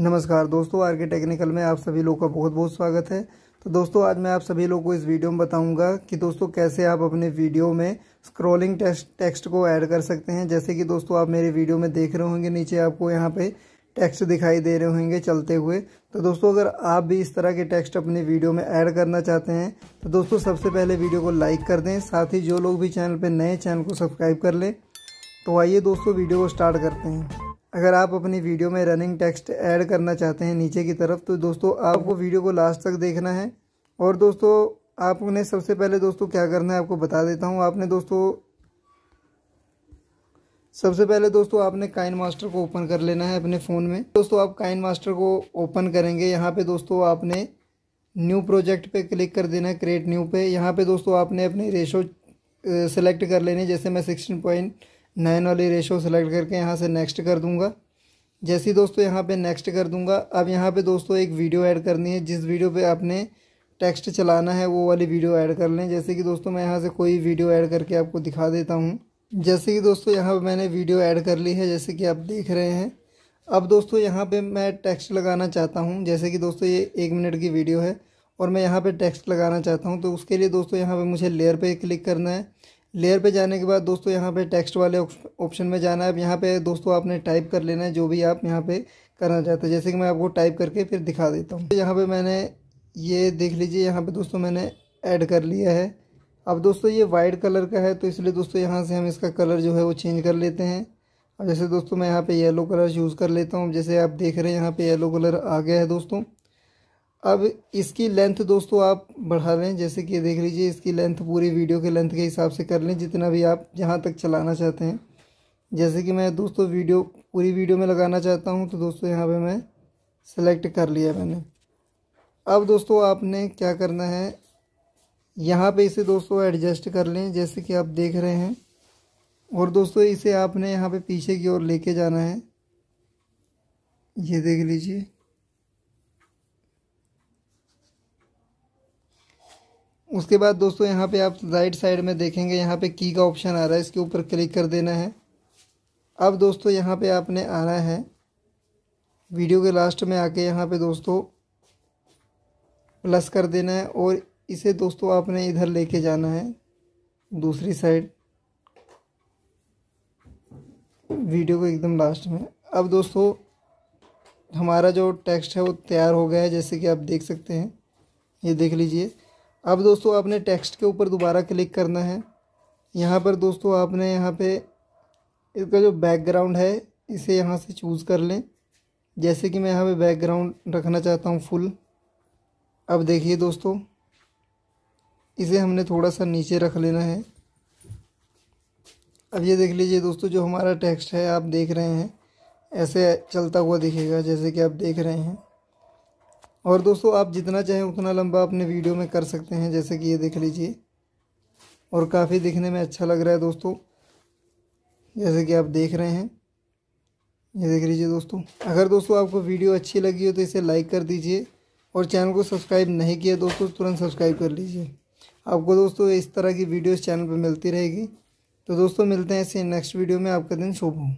नमस्कार दोस्तों आर के टेक्निकल में आप सभी लोग का बहुत बहुत स्वागत है तो दोस्तों आज मैं आप सभी लोग को इस वीडियो में बताऊंगा कि दोस्तों कैसे आप अपने वीडियो में स्क्रॉलिंग टेक्स्ट टेक्स्ट को ऐड कर सकते हैं जैसे कि दोस्तों आप मेरे वीडियो में देख रहे होंगे नीचे आपको यहाँ पे टेक्स्ट दिखाई दे रहे होंगे चलते हुए तो दोस्तों अगर आप भी इस तरह के टेक्स्ट अपने वीडियो में ऐड करना चाहते हैं तो दोस्तों सबसे पहले वीडियो को लाइक कर दें साथ ही जो लोग भी चैनल पर नए चैनल को सब्सक्राइब कर लें तो आइए दोस्तों वीडियो को स्टार्ट करते हैं अगर आप अपनी वीडियो में रनिंग टेक्स्ट ऐड करना चाहते हैं नीचे की तरफ तो दोस्तों आपको वीडियो को लास्ट तक देखना है और दोस्तों आपने सबसे पहले दोस्तों क्या करना है आपको बता देता हूँ आपने दोस्तों सबसे पहले दोस्तों आपने काइन मास्टर को ओपन कर लेना है अपने फ़ोन में दोस्तों आप काइन मास्टर को ओपन करेंगे यहाँ पे दोस्तों आपने न्यू प्रोजेक्ट पे क्लिक कर देना है क्रिएट न्यू पे यहाँ पे दोस्तों आपने अपने रेशो सेलेक्ट कर लेने जैसे मैं सिक्सटीन पॉइंट नाइन वाली रेशो सेलेक्ट करके यहाँ से नेक्स्ट कर दूँगा जैसे ही दोस्तों यहाँ पे नेक्स्ट कर दूँगा अब यहाँ पे दोस्तों एक वीडियो ऐड करनी है जिस वीडियो पे आपने टेक्स्ट चलाना है वो वाली वीडियो ऐड कर लें जैसे कि दोस्तों मैं यहाँ से कोई वीडियो ऐड करके आपको दिखा देता हूँ जैसे कि दोस्तों यहाँ पर मैंने वीडियो ऐड कर ली है जैसे कि आप देख रहे हैं अब दोस्तों यहाँ पर मैं टेक्स्ट लगाना चाहता हूँ जैसे कि दोस्तों ये एक मिनट की वीडियो है और मैं यहाँ पर टेक्स्ट लगाना चाहता हूँ तो उसके लिए दोस्तों यहाँ पर मुझे लेयर पर क्लिक करना है लेयर पे जाने के बाद दोस्तों यहाँ पे टेक्स्ट वाले ऑप्शन में जाना है अब यहाँ पे दोस्तों आपने टाइप कर लेना है जो भी आप यहाँ पे करना चाहते हैं जैसे कि मैं आपको टाइप करके फिर दिखा देता हूँ यहाँ पे मैंने ये देख लीजिए यहाँ पे दोस्तों मैंने ऐड कर लिया है अब दोस्तों ये वाइट कलर का है तो इसलिए दोस्तों यहाँ से हम इसका कलर जो है वो चेंज कर लेते हैं और जैसे दोस्तों मैं यहाँ पर येलो कलर यूज़ कर लेता हूँ जैसे आप देख रहे हैं यहाँ पर येलो कलर आ गया है दोस्तों अब इसकी लेंथ दोस्तों आप बढ़ा लें जैसे कि देख लीजिए इसकी लेंथ पूरी वीडियो के लेंथ के हिसाब से कर लें जितना भी आप जहाँ तक चलाना चाहते हैं जैसे कि मैं दोस्तों वीडियो पूरी वीडियो में लगाना चाहता हूँ तो दोस्तों यहाँ पे मैं सेलेक्ट कर लिया मैंने अब दोस्तों आपने क्या करना है यहाँ पर इसे दोस्तों एडजस्ट कर लें जैसे कि आप देख रहे हैं और दोस्तों इसे आपने यहाँ पर पीछे की ओर ले जाना है ये देख लीजिए उसके बाद दोस्तों यहाँ पे आप राइट साइड में देखेंगे यहाँ पे की का ऑप्शन आ रहा है इसके ऊपर क्लिक कर देना है अब दोस्तों यहाँ पे आपने आना है वीडियो के लास्ट में आके यहाँ पे दोस्तों प्लस कर देना है और इसे दोस्तों आपने इधर लेके जाना है दूसरी साइड वीडियो को एकदम लास्ट में अब दोस्तों हमारा जो टेक्स्ट है वो तैयार हो गया है जैसे कि आप देख सकते हैं ये देख लीजिए अब दोस्तों आपने टेक्स्ट के ऊपर दोबारा क्लिक करना है यहाँ पर दोस्तों आपने यहाँ पे इसका जो बैकग्राउंड है इसे यहाँ से चूज़ कर लें जैसे कि मैं यहाँ पे बैकग्राउंड रखना चाहता हूँ फुल अब देखिए दोस्तों इसे हमने थोड़ा सा नीचे रख लेना है अब ये देख लीजिए दोस्तों जो हमारा टेक्स्ट है आप देख रहे हैं ऐसे चलता हुआ दिखेगा जैसे कि आप देख रहे हैं और दोस्तों आप जितना चाहें उतना लंबा अपने वीडियो में कर सकते हैं जैसे कि ये देख लीजिए और काफ़ी दिखने में अच्छा लग रहा है दोस्तों जैसे कि आप देख रहे हैं ये देख लीजिए दोस्तों अगर दोस्तों आपको वीडियो अच्छी लगी हो तो इसे लाइक कर दीजिए और चैनल को सब्सक्राइब नहीं किया दोस्तों तो तुरंत सब्सक्राइब कर लीजिए आपको दोस्तों इस तरह की वीडियोस चैनल पर मिलती रहेगी तो दोस्तों मिलते हैं ऐसे नेक्स्ट वीडियो में आपका दिन शुभ हो